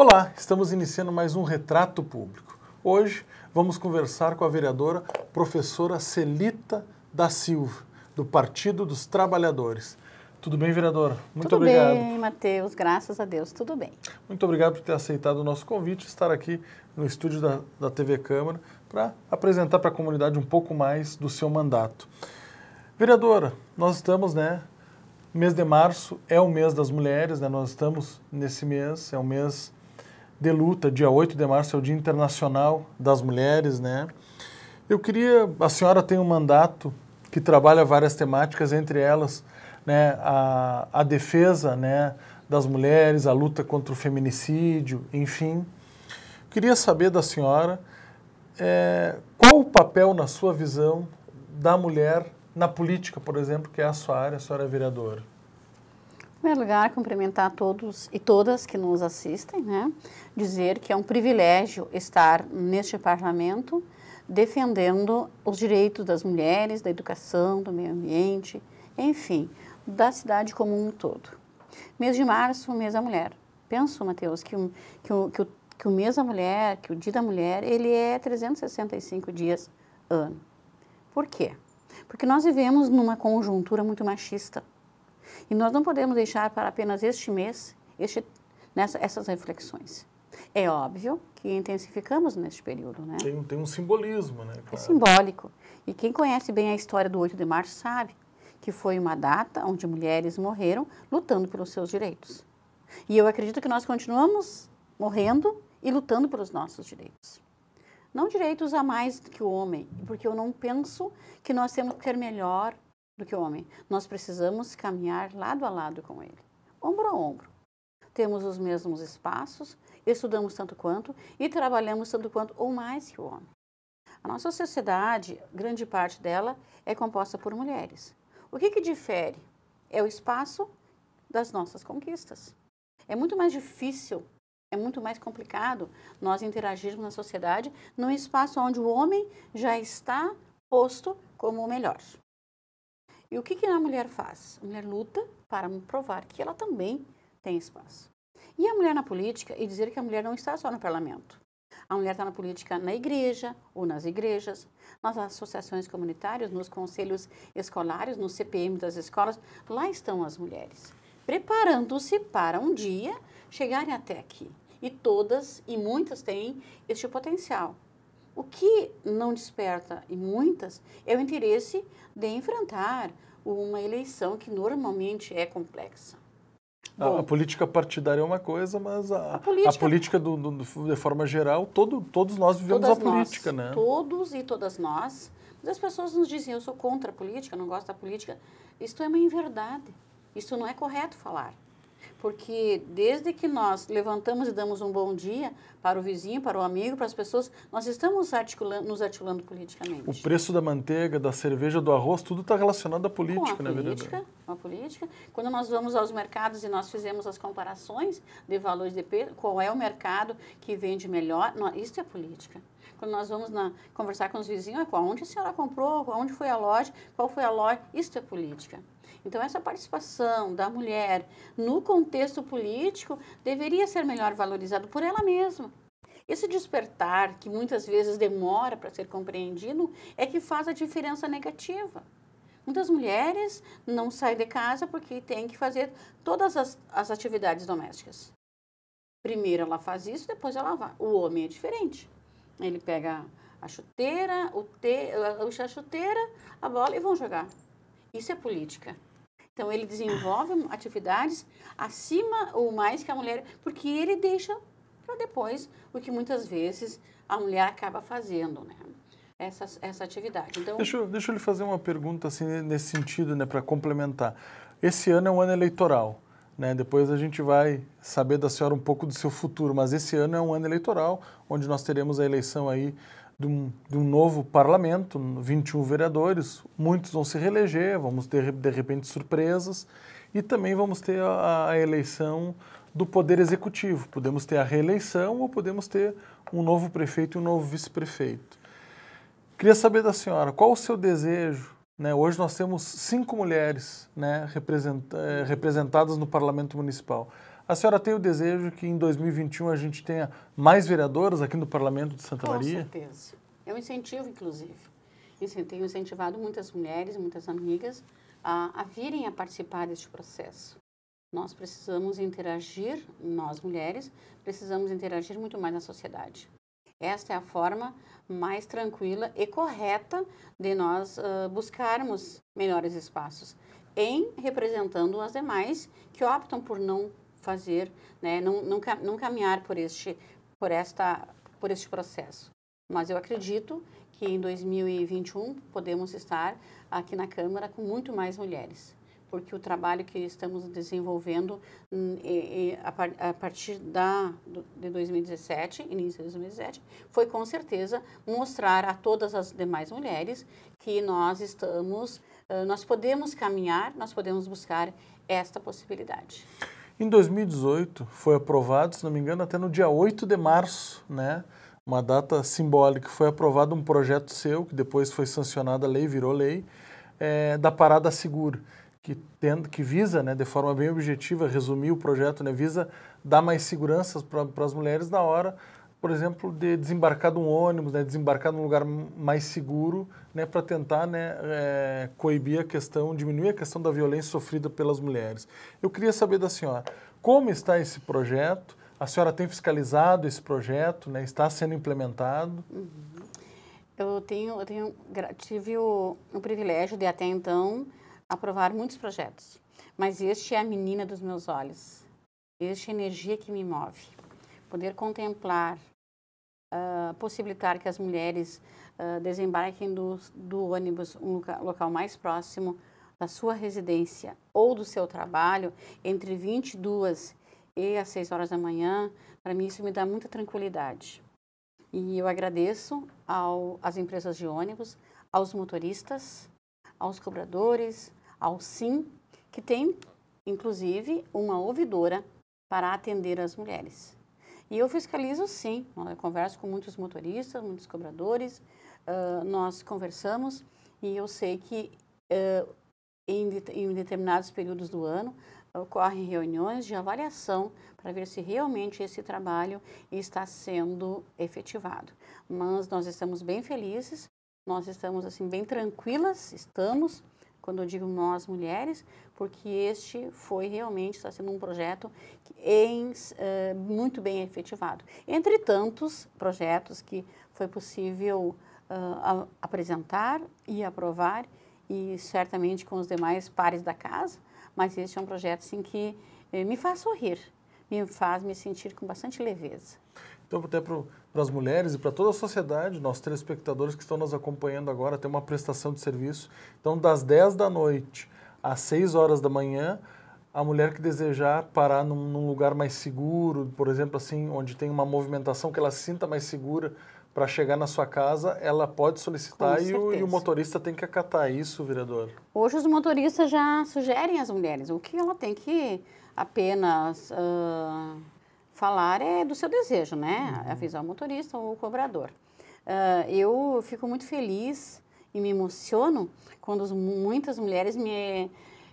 Olá, estamos iniciando mais um Retrato Público. Hoje vamos conversar com a vereadora professora Celita da Silva, do Partido dos Trabalhadores. Tudo bem, vereadora? Muito tudo obrigado. Tudo bem, Matheus. Graças a Deus, tudo bem. Muito obrigado por ter aceitado o nosso convite estar aqui no estúdio da, da TV Câmara para apresentar para a comunidade um pouco mais do seu mandato. Vereadora, nós estamos, né? Mês de março é o mês das mulheres, né? Nós estamos nesse mês, é o mês de luta. Dia 8 de março é o Dia Internacional das Mulheres, né? Eu queria, a senhora tem um mandato que trabalha várias temáticas, entre elas, né, a, a defesa, né, das mulheres, a luta contra o feminicídio, enfim. queria saber da senhora é, qual o papel, na sua visão, da mulher na política, por exemplo, que é a sua área, a senhora é vereadora primeiro lugar, cumprimentar todos e todas que nos assistem, né? dizer que é um privilégio estar neste parlamento defendendo os direitos das mulheres, da educação, do meio ambiente, enfim, da cidade como um todo. Mês de março, mês da mulher. Penso, Matheus, que, que, o, que, o, que o mês da mulher, que o dia da mulher, ele é 365 dias ano. Por quê? Porque nós vivemos numa conjuntura muito machista. E nós não podemos deixar para apenas este mês este, nessa, essas reflexões. É óbvio que intensificamos neste período, né? Tem, tem um simbolismo, né? Claro. É simbólico. E quem conhece bem a história do 8 de março sabe que foi uma data onde mulheres morreram lutando pelos seus direitos. E eu acredito que nós continuamos morrendo e lutando pelos nossos direitos. Não direitos a mais do que o homem, porque eu não penso que nós temos que ser melhor do que o homem. Nós precisamos caminhar lado a lado com ele, ombro a ombro. Temos os mesmos espaços, estudamos tanto quanto e trabalhamos tanto quanto ou mais que o homem. A nossa sociedade, grande parte dela, é composta por mulheres. O que, que difere? É o espaço das nossas conquistas. É muito mais difícil, é muito mais complicado nós interagirmos na sociedade num espaço onde o homem já está posto como o melhor. E o que, que a mulher faz? A mulher luta para provar que ela também tem espaço. E a mulher na política e dizer que a mulher não está só no parlamento. A mulher está na política na igreja ou nas igrejas, nas associações comunitárias, nos conselhos escolares, no CPM das escolas. Lá estão as mulheres, preparando-se para um dia chegarem até aqui. E todas e muitas têm este potencial. O que não desperta em muitas é o interesse de enfrentar uma eleição que normalmente é complexa. Bom, a, política partidária é uma coisa, mas a, a política, a política do, do, de forma geral, todo, todos nós vivemos a política, nós, né? Todos e todas nós. Mas as pessoas nos dizem, eu sou contra a política, não gosto da política. Isto é uma inverdade. Isso não é correto falar. Porque desde que nós levantamos e damos um bom dia para o vizinho, para o amigo, para as pessoas, nós estamos articulando, nos articulando politicamente. O preço da manteiga, da cerveja, do arroz, tudo está relacionado à política, com a né, política, Com a política. Quando nós vamos aos mercados e nós fizemos as comparações de valores de peso, qual é o mercado que vende melhor, não, isso é política quando nós vamos na, conversar com os vizinhos, ah, onde a senhora comprou, onde foi a loja, qual foi a loja, isso é política. Então, essa participação da mulher no contexto político deveria ser melhor valorizado por ela mesma. Esse despertar, que muitas vezes demora para ser compreendido, é que faz a diferença negativa. Muitas mulheres não saem de casa porque têm que fazer todas as, as atividades domésticas. Primeiro ela faz isso, depois ela vai. O homem é diferente. Ele pega a chuteira, o te, a chuteira, a bola e vão jogar. Isso é política. Então ele desenvolve atividades acima ou mais que a mulher, porque ele deixa para depois o que muitas vezes a mulher acaba fazendo, né? Essa, essa atividade. Então, deixa, deixa eu lhe fazer uma pergunta assim, nesse sentido, né, para complementar. Esse ano é um ano eleitoral. Né? Depois a gente vai saber da senhora um pouco do seu futuro, mas esse ano é um ano eleitoral, onde nós teremos a eleição aí de um, de um novo parlamento, 21 vereadores, muitos vão se reeleger, vamos ter de repente surpresas e também vamos ter a, a eleição do poder executivo. Podemos ter a reeleição ou podemos ter um novo prefeito e um novo vice-prefeito. Queria saber da senhora, qual o seu desejo? Né? Hoje nós temos cinco mulheres né, eh, representadas no parlamento municipal. A senhora tem o desejo que em 2021 a gente tenha mais vereadoras aqui no Parlamento de Santa Com Maria? Com certeza. É um incentivo, inclusive. Eu tenho incentivado muitas mulheres, muitas amigas a, a virem a participar deste processo. Nós precisamos interagir, nós mulheres, precisamos interagir muito mais na sociedade. Esta é a forma mais tranquila e correta de nós uh, buscarmos melhores espaços, em representando as demais que optam por não fazer, né? não, não caminhar por este, por, esta, por este processo. Mas eu acredito que em 2021 podemos estar aqui na Câmara com muito mais mulheres, porque o trabalho que estamos desenvolvendo hum, a, a, partir da, de 2017, início de 2017, foi com certeza mostrar a todas as demais mulheres que nós estamos, nós podemos caminhar, nós podemos buscar esta possibilidade. Em 2018 foi aprovado, se não me engano, até no dia 8 de março, né? Uma data simbólica. Foi aprovado um projeto seu, que depois foi sancionada a lei, virou lei, é, da parada segura, que, tem, que visa, né, de forma bem objetiva, resumir o projeto, né, visa dar mais segurança para as mulheres na hora por exemplo, de desembarcar de um ônibus, né, desembarcar num lugar mais seguro, né, para tentar né, é, coibir a questão, diminuir a questão da violência sofrida pelas mulheres. Eu queria saber da senhora, como está esse projeto? A senhora tem fiscalizado esse projeto? Né, está sendo implementado? Uhum. Eu, tenho, eu tenho, tive o, o privilégio de, até então, aprovar muitos projetos, mas este é a menina dos meus olhos. Este é a energia que me move poder contemplar, uh, possibilitar que as mulheres uh, desembarquem do, do ônibus um local, mais próximo da sua residência ou do seu trabalho entre 22 e às 6 horas da manhã, para mim isso me dá muita tranquilidade. E eu agradeço ao, às empresas de ônibus, aos motoristas, aos cobradores, ao SIM, que tem, inclusive, uma ouvidora para atender as mulheres. E eu fiscalizo sim, eu converso com muitos motoristas, muitos cobradores, uh, nós conversamos e eu sei que uh, em, de, em, determinados períodos do ano ocorrem reuniões de avaliação para ver se realmente esse trabalho está sendo efetivado. Mas nós estamos bem felizes, nós estamos assim bem tranquilas, estamos quando eu digo nós mulheres, porque este foi realmente, está sendo um projeto em, uh, muito bem efetivado. Entre tantos projetos que foi possível uh, apresentar e aprovar, e certamente com os demais pares da casa, mas este é um projeto sim, que eh, me faz sorrir me faz me sentir com bastante leveza. Então, até para as mulheres e para toda a sociedade, nossos telespectadores que estão nos acompanhando agora, tem uma prestação de serviço. Então, das 10 da noite às 6 horas da manhã, a mulher que desejar parar num, num lugar mais seguro, por exemplo, assim, onde tem uma movimentação que ela sinta mais segura para chegar na sua casa, ela pode solicitar e o, e o, motorista tem que acatar é isso, vereador. Hoje os motoristas já sugerem às mulheres o que ela tem que apenas uh, falar é do seu desejo, né? Uhum. Avisar o motorista ou o cobrador. Uh, eu fico muito feliz e me emociono quando muitas mulheres me,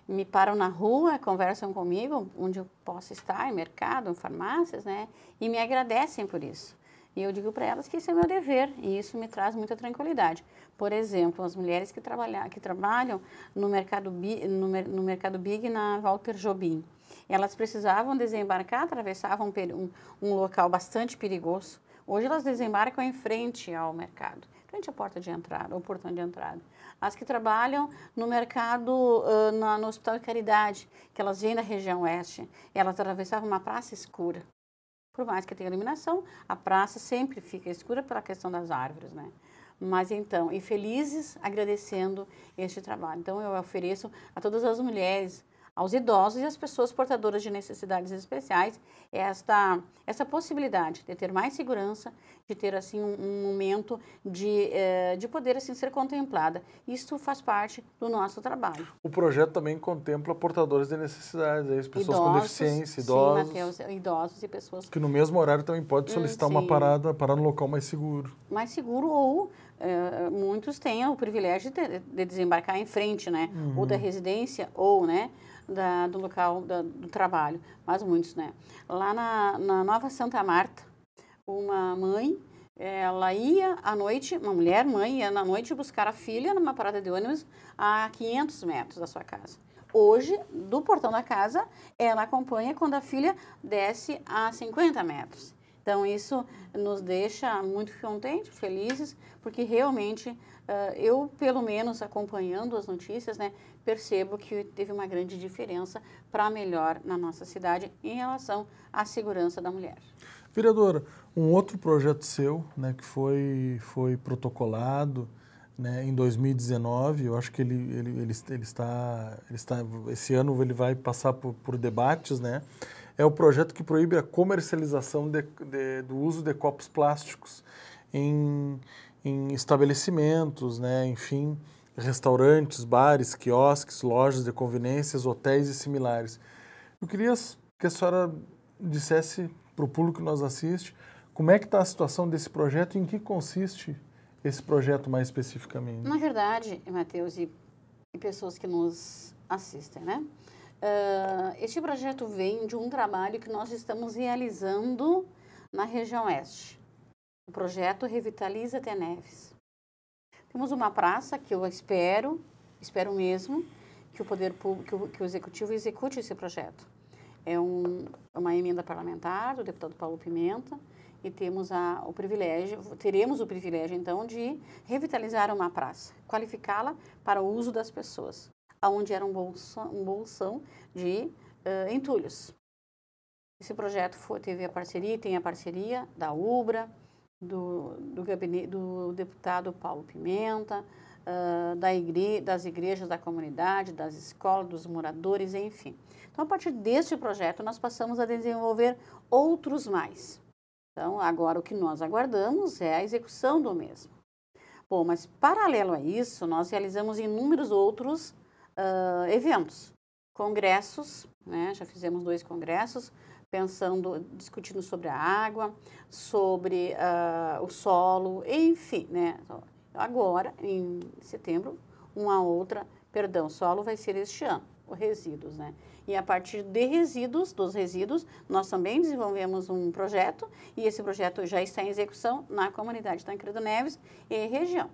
me param na rua, conversam comigo, onde eu posso estar, em mercado, em farmácias, né? E me agradecem por isso. E eu digo para elas que isso é meu dever e isso me traz muita tranquilidade. Por exemplo, as mulheres que, trabalha, que trabalham no mercado, no, no mercado Big na Walter Jobim. Elas precisavam desembarcar, atravessavam um, um local bastante perigoso. Hoje elas desembarcam em frente ao mercado, frente à porta de entrada, ao portão de entrada. As que trabalham no mercado, uh, na, no Hospital de Caridade, que elas vêm da região oeste, elas atravessavam uma praça escura. Por mais que tenha iluminação, a praça sempre fica escura pela questão das árvores, né? Mas então, e felizes agradecendo este trabalho. Então eu ofereço a todas as mulheres aos idosos e às pessoas portadoras de necessidades especiais é esta, essa possibilidade de ter mais segurança, de ter assim um, um momento de, eh, de poder assim ser contemplada. Isso faz parte do nosso trabalho. O projeto também contempla portadores de necessidades, as pessoas idosos, com deficiência, idosos. Sim, Mateus, idosos e pessoas que no mesmo horário também pode solicitar sim. uma parada, parar no local mais seguro. Mais seguro ou eh, muitos têm o privilégio de, de, desembarcar em frente, né? Uhum. Ou da uhum. residência ou, né? da, do local da, do trabalho, mas muitos, né? Lá na, na Nova Santa Marta, uma mãe ela ia à noite, uma mulher, mãe, ia na noite buscar a filha numa parada de ônibus a 500 metros da sua casa. Hoje, do portão da casa, ela acompanha quando a filha desce a 50 metros. Então, isso nos deixa muito contentes, felizes, porque realmente uh, eu, pelo menos acompanhando as notícias, né, percebo que teve uma grande diferença para melhor na nossa cidade em relação à segurança da mulher. Vereadora, um outro projeto seu né, que foi, foi protocolado né, em 2019, eu acho que ele, ele, ele, ele, está, ele está. Esse ano ele vai passar por, por debates, né? é o projeto que proíbe a comercialização de, de, do uso de copos plásticos em, em estabelecimentos, né, enfim, restaurantes, bares, quiosques, lojas de conveniências, hotéis e similares. Eu queria que a senhora dissesse para o público que nos assiste como é que está a situação desse projeto e em que consiste esse projeto mais especificamente. Na verdade, Matheus, e, e pessoas que nos assistem, né? Uh, ah, este projeto vem de um trabalho que nós estamos realizando na região oeste. O projeto Revitaliza Teneves. Temos uma praça que eu espero, espero mesmo, que o poder público, que o, que o executivo execute esse projeto. É um, é uma emenda parlamentar do deputado Paulo Pimenta e temos a, o privilégio, teremos o privilégio então de revitalizar uma praça, qualificá-la para o uso das pessoas onde era um bolsão, um bolsão de uh, entulhos. Esse projeto foi, teve a parceria, tem a parceria da UBRA, do, do, gabinete, do deputado Paulo Pimenta, uh, da igre, das igrejas da comunidade, das escolas, dos moradores, enfim. Então, a partir deste projeto, nós passamos a desenvolver outros mais. Então, agora o que nós aguardamos é a execução do mesmo. Bom, mas paralelo a isso, nós realizamos inúmeros outros uh, eventos, congressos, né? já fizemos dois congressos, pensando, discutindo sobre a água, sobre uh, o solo, enfim, né? Agora, em setembro, uma outra, perdão, solo vai ser este ano, os resíduos, né? E a partir de resíduos, dos resíduos, nós também desenvolvemos um projeto e esse projeto já está em execução na comunidade Tancredo Neves e região.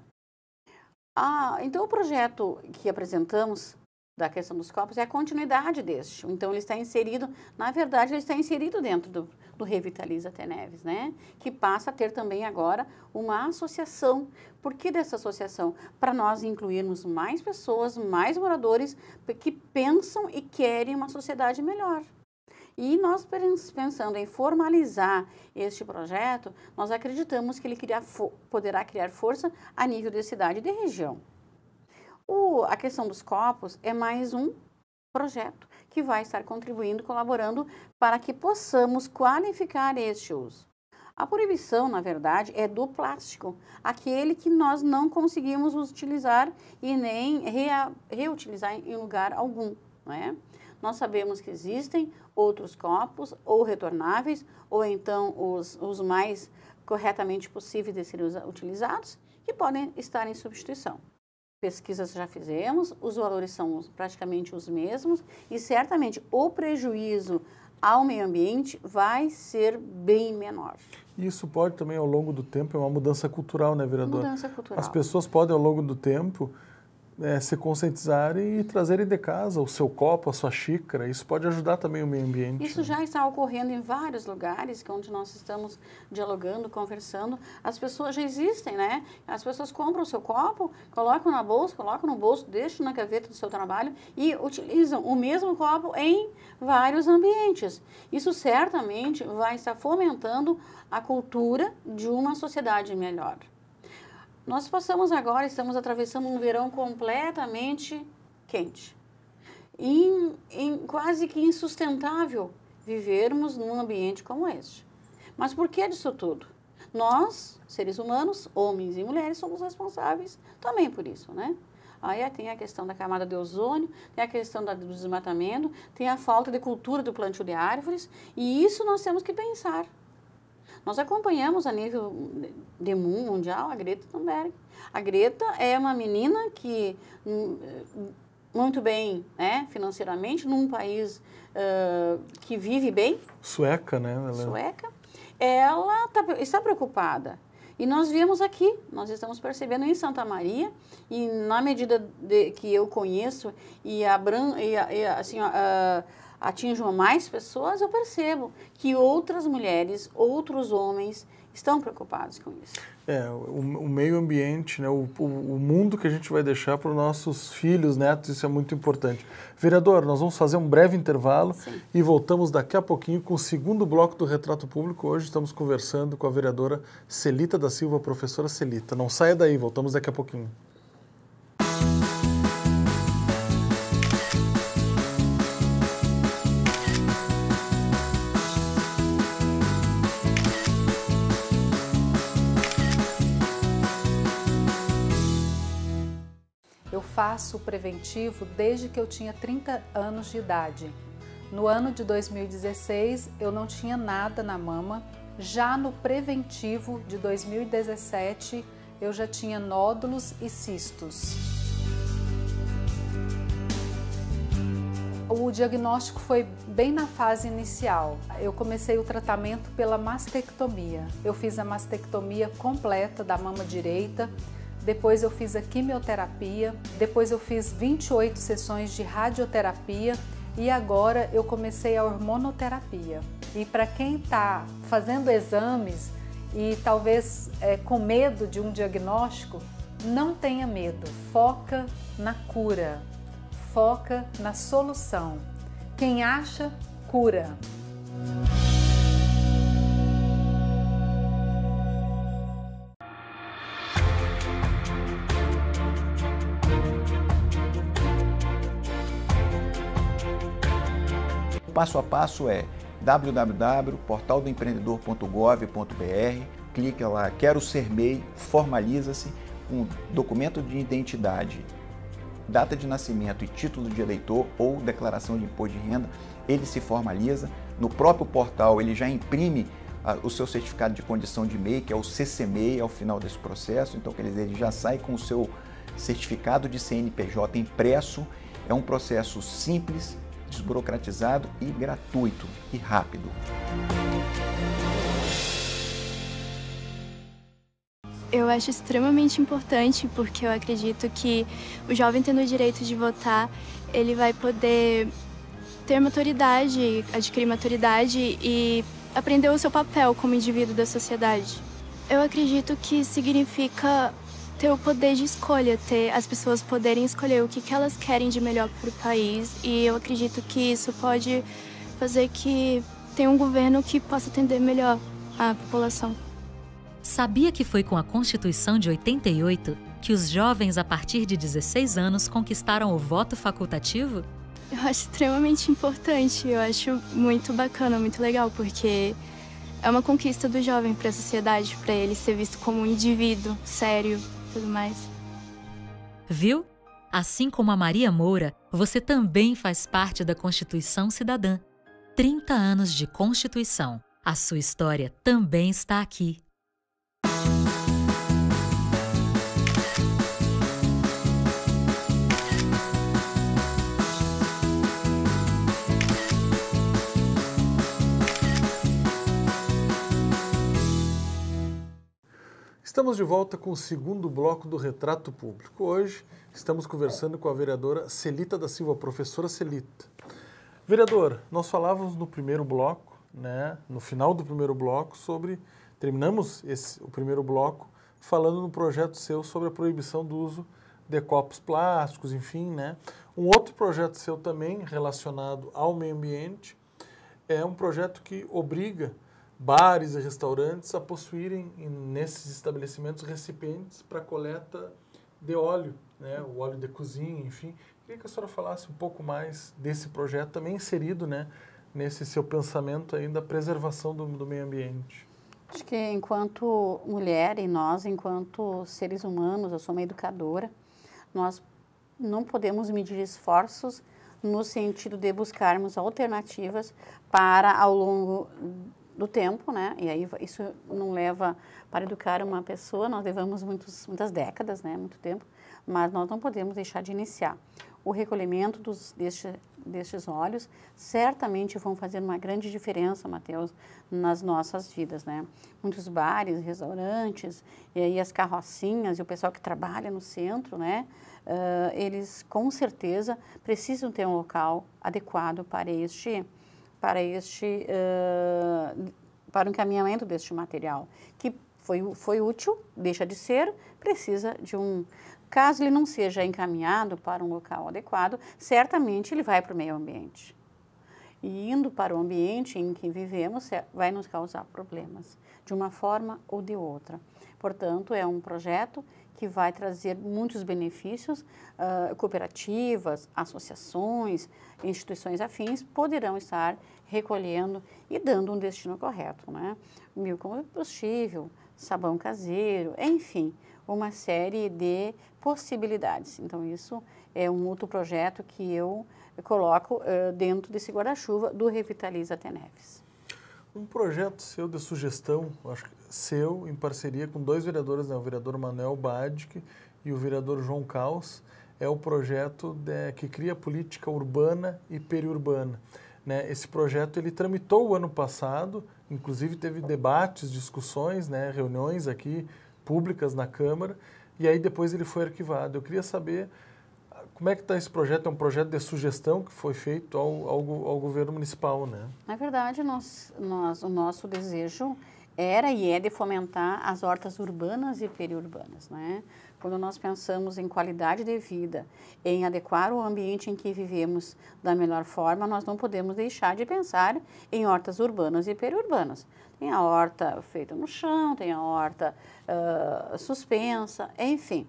Ah, então o projeto que apresentamos da questão dos copos é a continuidade deste. Então ele está inserido, na verdade, ele está inserido dentro do, do Revitaliza Teneves, né? Que passa a ter também agora uma associação. Por que dessa associação? Para nós incluirmos mais pessoas, mais moradores que pensam e querem uma sociedade melhor. E nós pensando em formalizar este projeto, nós acreditamos que ele criar, poderá criar força a nível de cidade e de região. O, a questão dos copos é mais um projeto que vai estar contribuindo, colaborando para que possamos qualificar este uso. A proibição, na verdade, é do plástico, aquele que nós não conseguimos utilizar e nem reutilizar em lugar algum, não é? nós sabemos que existem outros copos, ou retornáveis, ou então os, os mais corretamente possíveis de serem utilizados, que podem estar em substituição. Pesquisas já fizemos, os valores são praticamente os mesmos e certamente o prejuízo ao meio ambiente vai ser bem menor. Isso pode também ao longo do tempo, é uma mudança cultural, né, vereador? Mudança cultural. As pessoas podem ao longo do tempo é, se conscientizarem e trazerem de casa o seu copo, a sua xícara. Isso pode ajudar também o meio ambiente. Isso né? já está ocorrendo em vários lugares, que é onde nós estamos dialogando, conversando. As pessoas já existem, né? As pessoas compram o seu copo, colocam na bolsa, colocam no bolso, deixam na gaveta do seu trabalho e utilizam o mesmo copo em vários ambientes. Isso certamente vai estar fomentando a cultura de uma sociedade melhor. Nós passamos agora, estamos atravessando um verão completamente quente. Em, em, quase que insustentável vivermos num ambiente como este. Mas por que disso tudo? Nós, seres humanos, homens e mulheres, somos responsáveis também por isso, né? Aí tem a questão da camada de ozônio, tem a questão do desmatamento, tem a falta de cultura do plantio de árvores, e isso nós temos que pensar. Nós acompanhamos a nível de mundo mundial a Greta Thunberg. A Greta é uma menina que hum, muito bem, né, financeiramente, num país uh, que vive bem. Sueca, né? Ela... É Sueca. Ela tá, está preocupada. E nós vemos aqui, nós estamos percebendo em Santa Maria, e na medida de, que eu conheço e, abran, e, e assim, atinjam mais pessoas, eu percebo que outras mulheres, outros homens estão preocupados com isso. É, o, o meio ambiente, né, o, o, o, mundo que a gente vai deixar para os nossos filhos, netos, isso é muito importante. Vereador, nós vamos fazer um breve intervalo Sim. e voltamos daqui a pouquinho com o segundo bloco do Retrato Público. Hoje estamos conversando com a vereadora Celita da Silva, professora Celita. Não saia daí, voltamos daqui a pouquinho. faço preventivo desde que eu tinha 30 anos de idade. No ano de 2016, eu não tinha nada na mama. Já no preventivo de 2017, eu já tinha nódulos e cistos. O diagnóstico foi bem na fase inicial. Eu comecei o tratamento pela mastectomia. Eu fiz a mastectomia completa da mama direita, depois eu fiz a quimioterapia, depois eu fiz 28 sessões de radioterapia e agora eu comecei a hormonoterapia. E para quem está fazendo exames e talvez é, com medo de um diagnóstico, não tenha medo, foca na cura, foca na solução. Quem acha, cura. passo a passo é www.portaldoempreendedor.gov.br, clica lá, quero ser MEI, formaliza-se com um documento de identidade, data de nascimento e título de eleitor ou declaração de imposto de renda, ele se formaliza. No próprio portal ele já imprime ah, o seu certificado de condição de MEI, que é o CCMEI ao final desse processo, então quer dizer, ele já sai com o seu certificado de CNPJ impresso. É um processo simples, desburocratizado e gratuito e rápido. Eu acho extremamente importante porque eu acredito que o jovem tendo o direito de votar, ele vai poder ter maturidade, adquirir maturidade e aprender o seu papel como indivíduo da sociedade. Eu acredito que significa ter o poder de escolha, ter as pessoas poderem escolher o que, que elas querem de melhor para o país. E eu acredito que isso pode fazer que tenha um governo que possa atender melhor a população. Sabia que foi com a Constituição de 88 que os jovens a partir de 16 anos conquistaram o voto facultativo? Eu acho extremamente importante, eu acho muito bacana, muito legal, porque é uma conquista do jovem para a sociedade, para ele ser visto como um indivíduo sério, tudo mais. Viu? Assim como a Maria Moura, você também faz parte da Constituição Cidadã. 30 anos de Constituição. A sua história também está aqui. Estamos de volta com o segundo bloco do Retrato Público. Hoje estamos conversando com a vereadora Celita da Silva, professora Celita. Vereador, nós falávamos no primeiro bloco, né, no final do primeiro bloco, sobre. Terminamos esse, o primeiro bloco falando no projeto seu sobre a proibição do uso de copos plásticos, enfim, né? Um outro projeto seu também relacionado ao meio ambiente é um projeto que obriga bares e restaurantes a possuírem nesses estabelecimentos recipientes para coleta de óleo, né, o óleo de cozinha, enfim. Queria que a senhora falasse um pouco mais desse projeto também inserido, né, nesse seu pensamento ainda da preservação do, do meio ambiente. Acho que enquanto mulher e nós, enquanto seres humanos, eu sou uma educadora, nós não podemos medir esforços no sentido de buscarmos alternativas para, ao longo do tempo, né? E aí isso não leva para educar uma pessoa, nós levamos muitos, muitas décadas, né? Muito tempo, mas nós não podemos deixar de iniciar. O recolhimento dos, deste, destes olhos certamente vão fazer uma grande diferença, Mateus, nas nossas vidas, né? Muitos bares, restaurantes, e aí as carrocinhas e o pessoal que trabalha no centro, né? Uh, eles com certeza precisam ter um local adequado para este para este uh, para o encaminhamento deste material, que foi, foi útil, deixa de ser, precisa de um. Caso ele não seja encaminhado para um local adequado, certamente ele vai para o meio ambiente. E indo para o ambiente em que vivemos, é, vai nos causar problemas, de uma forma ou de outra. Portanto, é um projeto que vai trazer muitos benefícios. Uh, cooperativas, associações, instituições afins poderão estar recolhendo e dando um destino correto, né? combustível, sabão caseiro, enfim, uma série de possibilidades. Então, isso é um outro projeto que eu coloco uh, dentro desse guarda-chuva do Revitaliza Teneves um projeto seu de sugestão, acho que seu, em parceria com dois vereadores, né, o vereador Manuel Badic e o vereador João Caos, é o projeto de, que cria política urbana e periurbana. Né? Esse projeto ele tramitou o ano passado, inclusive teve debates, discussões, né, reuniões aqui públicas na Câmara, e aí depois ele foi arquivado. Eu queria saber como é que está esse projeto? É um projeto de sugestão que foi feito ao, ao, ao governo municipal, né? Na verdade, nós, nós, o nosso desejo era e é de fomentar as hortas urbanas e periurbanas, né? Quando nós pensamos em qualidade de vida, em adequar o ambiente em que vivemos da melhor forma, nós não podemos deixar de pensar em hortas urbanas e periurbanas. Tem a horta feita no chão, tem a horta uh, suspensa, enfim.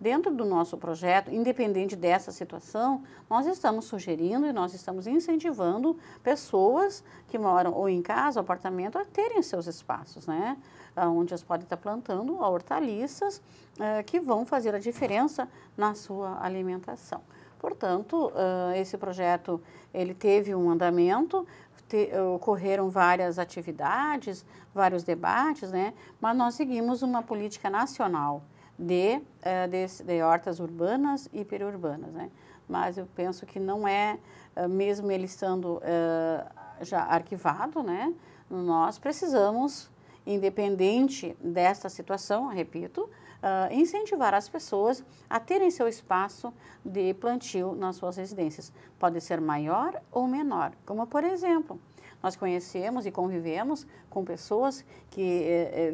Dentro do nosso projeto, independente dessa situação, nós estamos sugerindo e nós estamos incentivando pessoas que moram ou em casa, ou apartamento, a terem seus espaços, né? Onde elas podem estar plantando hortaliças eh, que vão fazer a diferença na sua alimentação. Portanto, uh, esse projeto ele teve um andamento, te, ocorreram várias atividades, vários debates, né? mas nós seguimos uma política nacional de, eh, de, de hortas urbanas e periurbanas, né? Mas eu penso que não é, eh, mesmo ele estando eh, já arquivado, né? Nós precisamos, independente desta situação, repito, Uh, incentivar as pessoas a terem seu espaço de plantio nas suas residências. Pode ser maior ou menor, como por exemplo, nós conhecemos e convivemos com pessoas que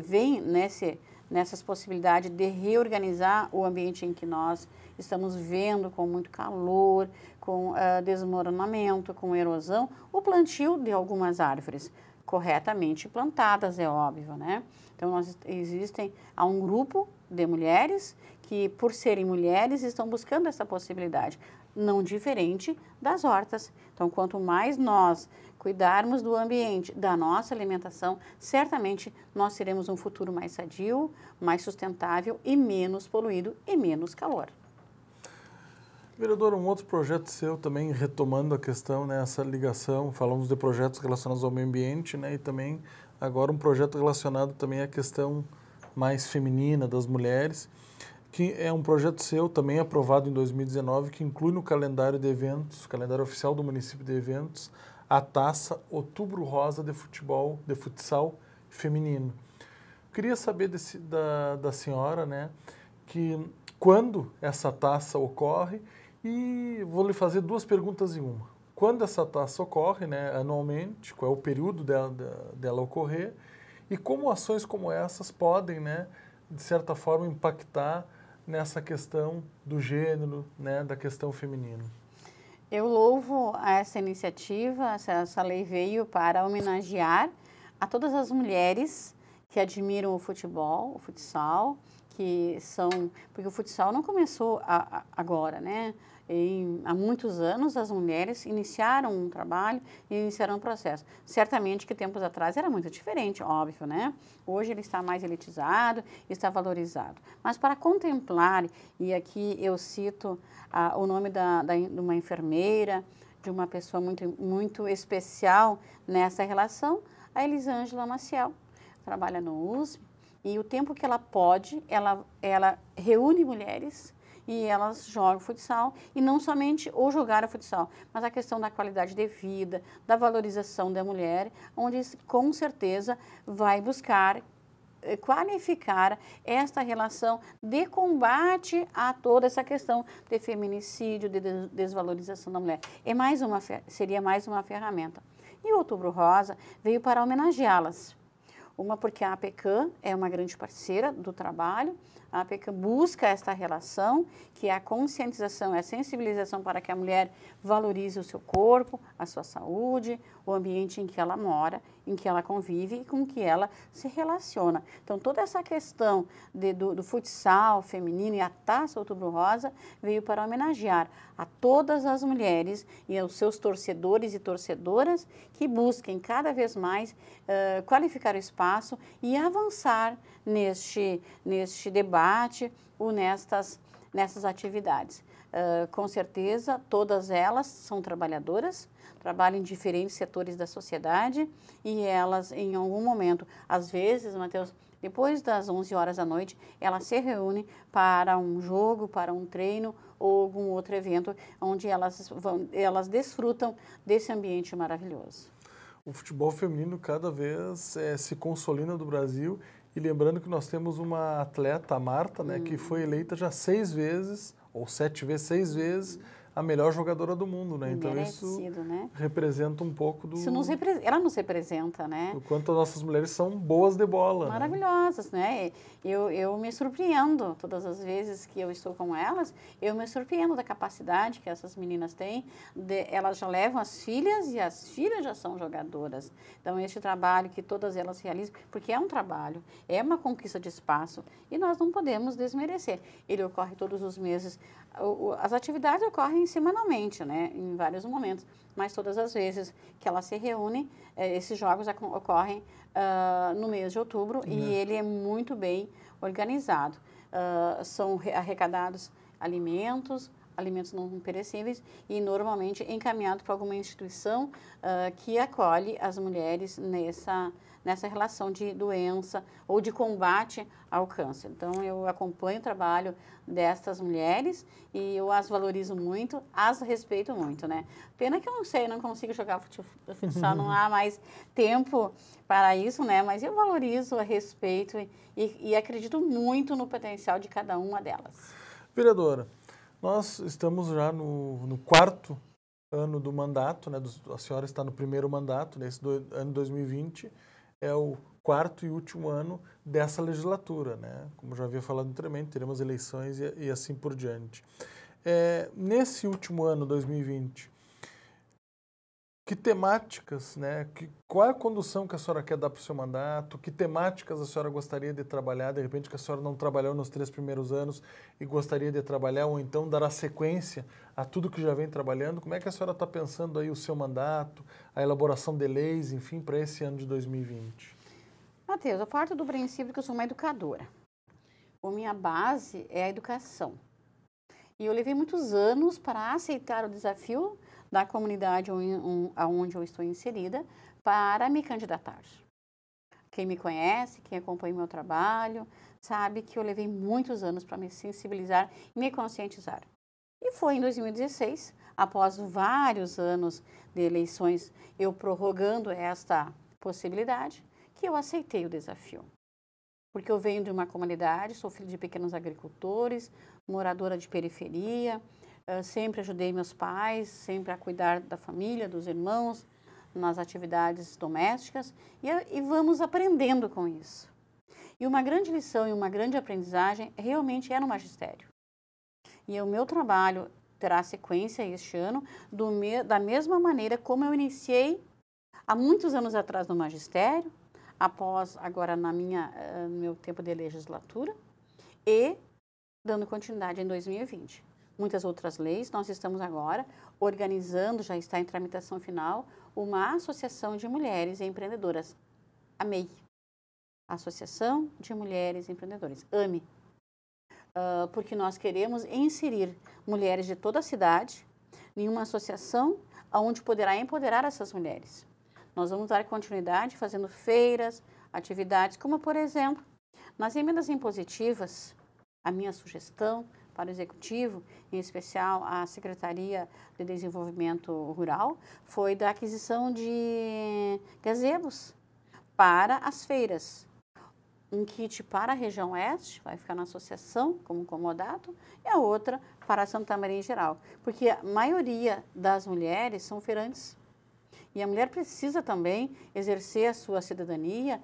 vêm nesse nessas possibilidades de reorganizar o ambiente em que nós estamos vendo com muito calor, com uh, desmoronamento, com erosão, o plantio de algumas árvores corretamente plantadas, é óbvio, né? Então, nós existem, há um grupo de mulheres que, por serem mulheres, estão buscando essa possibilidade não diferente das hortas. Então, quanto mais nós cuidarmos do ambiente, da nossa alimentação, certamente nós teremos um futuro mais sadio, mais sustentável e menos poluído e menos calor. Vereador, um outro projeto seu também, retomando a questão, né, essa ligação, falamos de projetos relacionados ao meio ambiente, né, e também agora um projeto relacionado também à questão mais feminina das mulheres que é um projeto seu, também aprovado em 2019, que inclui no calendário de eventos, calendário oficial do município de eventos, a taça Outubro Rosa de Futebol, de Futsal Feminino. Queria saber desse, da, da senhora, né, que quando essa taça ocorre e vou lhe fazer duas perguntas em uma. Quando essa taça ocorre, né, anualmente, qual é o período dela, dela ocorrer e como ações como essas podem, né, de certa forma impactar nessa questão do gênero, né, da questão feminina. Eu louvo essa iniciativa, essa, lei veio para homenagear a todas as mulheres que admiram o futebol, o futsal, que são porque o futsal não começou a, a, agora, né? em, há muitos anos as mulheres iniciaram um trabalho e iniciaram um processo. Certamente que tempos atrás era muito diferente, óbvio, né? Hoje ele está mais elitizado, está valorizado. Mas para contemplar, e aqui eu cito ah, o nome da, da, de uma enfermeira, de uma pessoa muito, muito especial nessa relação, a Elisângela Maciel. Trabalha no USP e o tempo que ela pode, ela, ela reúne mulheres e elas jogam futsal e não somente ou jogar futsal, mas a questão da qualidade de vida, da valorização da mulher, onde com certeza vai buscar eh, qualificar esta relação de combate a toda essa questão de feminicídio, de desvalorização da mulher. É mais uma seria mais uma ferramenta. E o Outubro Rosa veio para homenageá-las uma porque a APECAM é uma grande parceira do trabalho, a APECAM busca esta relação, que é a conscientização, é a sensibilização para que a mulher valorize o seu corpo, a sua saúde, o ambiente em que ela mora em que ela convive e com que ela se relaciona. Então, toda essa questão de, do, do futsal feminino e a taça Outubro Rosa veio para homenagear a todas as mulheres e aos seus torcedores e torcedoras que busquem cada vez mais uh, qualificar o espaço e avançar neste, neste debate ou nestas, nessas atividades. Uh, com certeza, todas elas são trabalhadoras, trabalham em diferentes setores da sociedade e elas, em algum momento, às vezes, Mateus, depois das 11 horas da noite, elas se reúnem para um jogo, para um treino ou algum outro evento onde elas, vão, elas desfrutam desse ambiente maravilhoso. O futebol feminino cada vez é, se consolida no Brasil e lembrando que nós temos uma atleta, a Marta, né, hum. que uhum. foi eleita já seis vezes, ou sete vezes, seis vezes, hum a melhor jogadora do mundo, né? Então Merecido, é isso né? representa um pouco do. Isso nos repre... Ela nos representa, né? O quanto as nossas mulheres são boas de bola. Né? Maravilhosas, né? né? Eu, eu me surpreendo todas as vezes que eu estou com elas, eu me surpreendo da capacidade que essas meninas têm. De, elas já levam as filhas e as filhas já são jogadoras. Então, este trabalho que todas elas realizam, porque é um trabalho, é uma conquista de espaço e nós não podemos desmerecer. Ele ocorre todos os meses as atividades ocorrem semanalmente, né, em vários momentos, mas todas as vezes que elas se reúnem, eh, esses jogos ocorrem uh, no mês de outubro uhum. e ele é muito bem organizado. Uh, são arrecadados alimentos, alimentos não perecíveis e normalmente encaminhado para alguma instituição uh, que acolhe as mulheres nessa nessa relação de doença ou de combate ao câncer. Então, eu acompanho o trabalho destas mulheres e eu as valorizo muito, as respeito muito, né? Pena que eu não sei, não consigo jogar futsal, não há mais tempo para isso, né? Mas eu valorizo, respeito e, e acredito muito no potencial de cada uma delas. Vereadora, nós estamos já no, no quarto ano do mandato, né? a senhora está no primeiro mandato, nesse do, ano 2020 é o quarto e último ano dessa legislatura, né? Como já havia falado anteriormente, teremos eleições e, e assim por diante. É, nesse último ano, 2020, que temáticas, né? Que, qual é a condução que a senhora quer dar para o seu mandato? Que temáticas a senhora gostaria de trabalhar? De repente, que a senhora não trabalhou nos três primeiros anos e gostaria de trabalhar, ou então dará sequência a tudo que já vem trabalhando? Como é que a senhora está pensando aí o seu mandato, a elaboração de leis, enfim, para esse ano de 2020? Matheus, eu parto do princípio que eu sou uma educadora. A minha base é a educação. E eu levei muitos anos para aceitar o desafio da comunidade onde eu estou inserida para me candidatar. Quem me conhece, quem acompanha meu trabalho, sabe que eu levei muitos anos para me sensibilizar e me conscientizar. E foi em 2016, após vários anos de eleições, eu prorrogando esta possibilidade, que eu aceitei o desafio. Porque eu venho de uma comunidade, sou filho de pequenos agricultores, moradora de periferia, sempre ajudei meus pais, sempre a cuidar da família, dos irmãos, nas atividades domésticas e, e vamos aprendendo com isso. E uma grande lição e uma grande aprendizagem realmente é no magistério. E o meu trabalho terá sequência este ano me, da mesma maneira como eu iniciei há muitos anos atrás no magistério, após agora na minha eh, no meu tempo de legislatura e dando continuidade em 2020 muitas outras leis. Nós estamos agora organizando, já está em tramitação final, uma associação de mulheres empreendedoras, a MEI. Associação de Mulheres Empreendedoras, AME. Uh, ah, porque nós queremos inserir mulheres de toda a cidade em uma associação onde poderá empoderar essas mulheres. Nós vamos dar continuidade fazendo feiras, atividades, como por exemplo, nas emendas impositivas, a minha sugestão para o Executivo, em especial a Secretaria de Desenvolvimento Rural, foi da aquisição de gazebos para as feiras. Um kit para a região oeste, vai ficar na associação como comodato, e a outra para Santa Maria em geral. Porque a maioria das mulheres são feirantes. E a mulher precisa também exercer a sua cidadania,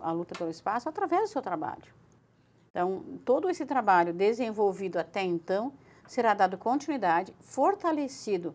a luta pelo espaço, através do seu trabalho. Então, todo esse trabalho desenvolvido até então será dado continuidade, fortalecido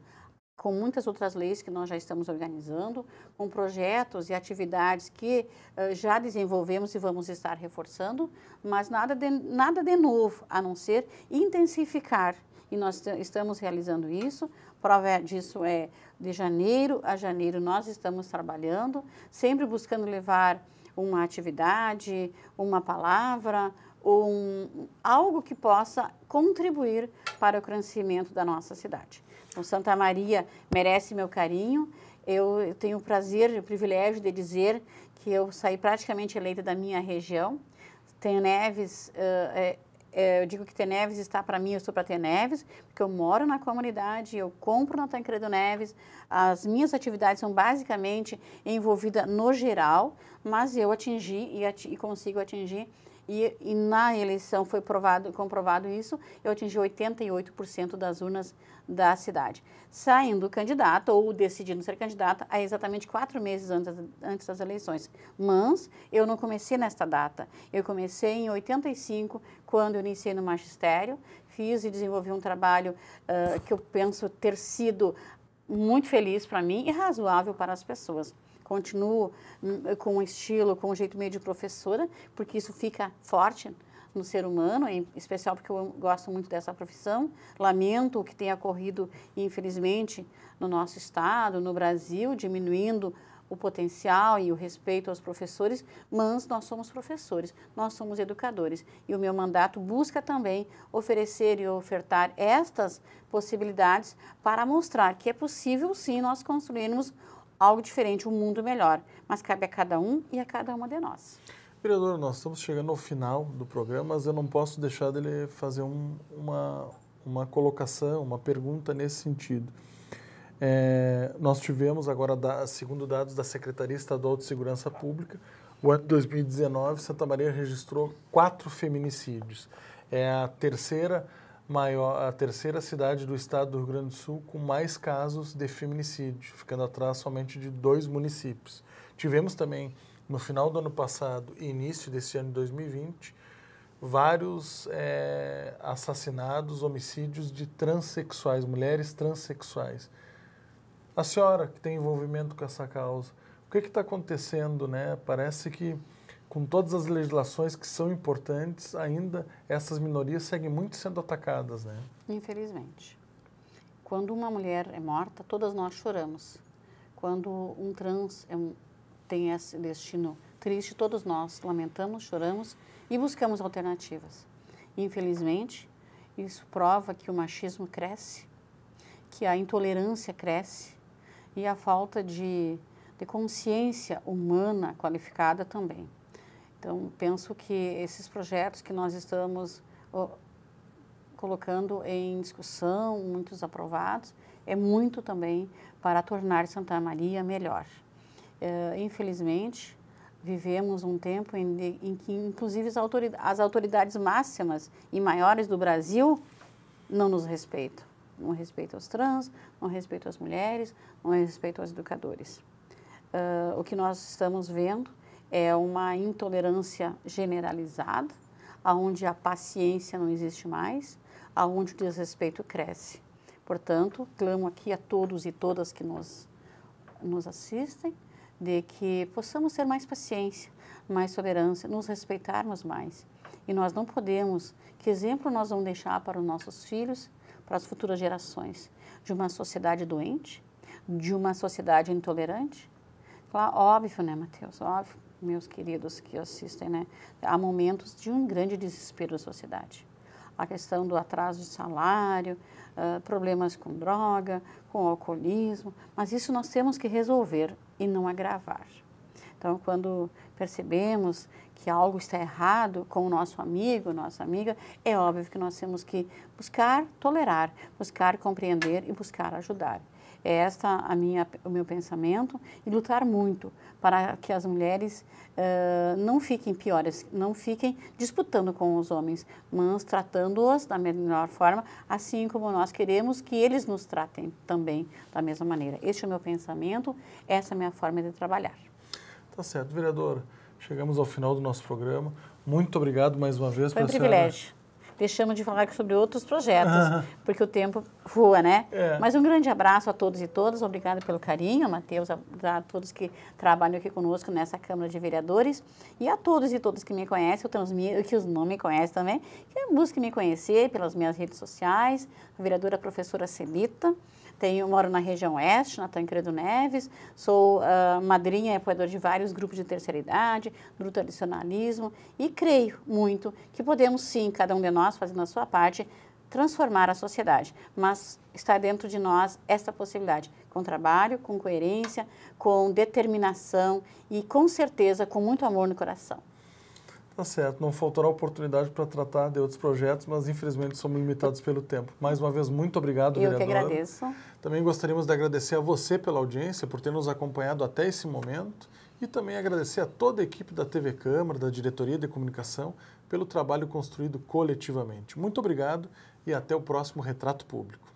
com muitas outras leis que nós já estamos organizando, com projetos e atividades que uh, já desenvolvemos e vamos estar reforçando, mas nada de, nada de novo, a não ser intensificar. E nós estamos realizando isso, prova disso é de janeiro a janeiro nós estamos trabalhando, sempre buscando levar uma atividade, uma palavra, um, algo que possa contribuir para o crescimento da nossa cidade. Então, Santa Maria merece meu carinho. Eu tenho o prazer e o privilégio de dizer que eu saí praticamente eleita da minha região. Teneves, uh, é, é, eu digo que Teneves está para mim, eu sou para Teneves, porque eu moro na comunidade, eu compro na Tancredo Neves, as minhas atividades são basicamente envolvidas no geral, mas eu atingi e, ati e consigo atingir e, e na eleição foi provado, comprovado isso, eu atingi 88% das urnas da cidade. Saindo candidato ou decidindo ser candidata há exatamente quatro meses antes, antes das eleições. Mas eu não comecei nesta data. Eu comecei em 85, quando eu iniciei no magistério, fiz e desenvolvi um trabalho uh, que eu penso ter sido muito feliz para mim e razoável para as pessoas continuo hum, com o estilo, com o jeito meio de professora, porque isso fica forte no ser humano, em especial porque eu gosto muito dessa profissão. Lamento o que tenha ocorrido, infelizmente, no nosso estado, no Brasil, diminuindo o potencial e o respeito aos professores, mas nós somos professores, nós somos educadores. E o meu mandato busca também oferecer e ofertar estas possibilidades para mostrar que é possível, sim, nós construirmos algo diferente, um mundo melhor. Mas cabe a cada um e a cada uma de nós. Vereador, nós estamos chegando ao final do programa, mas eu não posso deixar dele fazer um, uma, uma colocação, uma pergunta nesse sentido. É, nós tivemos agora, da, segundo dados da Secretaria Estadual de Segurança Pública, o ano de 2019, Santa Maria registrou quatro feminicídios. É a terceira maior, a terceira cidade do estado do Rio Grande do Sul com mais casos de feminicídio, ficando atrás somente de dois municípios. Tivemos também, no final do ano passado e início desse ano de 2020, vários é, assassinados, homicídios de transexuais, mulheres transexuais. A senhora que tem envolvimento com essa causa, o que está acontecendo, né? Parece que com todas as legislações que são importantes, ainda essas minorias seguem muito sendo atacadas, né? Infelizmente. Quando uma mulher é morta, todas nós choramos. Quando um trans é um, tem esse destino triste, todos nós lamentamos, choramos e buscamos alternativas. Infelizmente, isso prova que o machismo cresce, que a intolerância cresce e a falta de, de consciência humana qualificada também. Então, penso que esses projetos que nós estamos colocando em discussão, muitos aprovados, é muito também para tornar Santa Maria melhor. É, infelizmente, vivemos um tempo em, em que, inclusive, as autoridades, as autoridades máximas e maiores do Brasil não nos respeitam. Não respeitam os trans, não respeitam as mulheres, não respeitam os educadores. É, o que nós estamos vendo é uma intolerância generalizada, aonde a paciência não existe mais, aonde o desrespeito cresce. Portanto, clamo aqui a todos e todas que nos, nos assistem de que possamos ter mais paciência, mais tolerância, nos respeitarmos mais. E nós não podemos, que exemplo nós vamos deixar para os nossos filhos, para as futuras gerações, de uma sociedade doente, de uma sociedade intolerante? Claro, óbvio, né, Mateus? Óbvio meus queridos que assistem, né? Há momentos de um grande desespero da sociedade. A questão do atraso de salário, uh, problemas com droga, com alcoolismo, mas isso nós temos que resolver e não agravar. Então, quando percebemos que algo está errado com o nosso amigo, nossa amiga, é óbvio que nós temos que buscar tolerar, buscar compreender e buscar ajudar. É esta a minha, o meu pensamento e lutar muito para que as mulheres uh, não fiquem piores, não fiquem disputando com os homens, mas tratando-os da melhor forma, assim como nós queremos que eles nos tratem também da mesma maneira. Este é o meu pensamento, essa é a minha forma de trabalhar. Tá certo, vereadora. Chegamos ao final do nosso programa. Muito obrigado mais uma vez. Foi um privilégio. Senhora deixamos de falar sobre outros projetos, porque o tempo voa, né? É. Mas um grande abraço a todos e todas, obrigada pelo carinho, Matheus, a, a, todos que trabalham aqui conosco nessa Câmara de Vereadores e a todos e todas que me conhecem, eu transmito, que os não me conhecem também, que busquem me conhecer pelas minhas redes sociais, a vereadora professora Celita. Tenho, moro na região oeste, na Tancredo Neves, sou uh, madrinha e apoiadora de vários grupos de terceira idade, do tradicionalismo, e creio muito que podemos sim, cada um de nós, fazendo a sua parte, transformar a sociedade, mas está dentro de nós essa possibilidade, com trabalho, com coerência, com determinação e com certeza com muito amor no coração. Tá certo, não faltará oportunidade para tratar de outros projetos, mas infelizmente somos limitados pelo tempo. Mais uma vez, muito obrigado, Eu vereadora. Eu que agradeço. Também gostaríamos de agradecer a você pela audiência, por ter nos acompanhado até esse momento e também agradecer a toda a equipe da TV Câmara, da Diretoria de Comunicação, pelo trabalho construído coletivamente. Muito obrigado e até o próximo Retrato Público.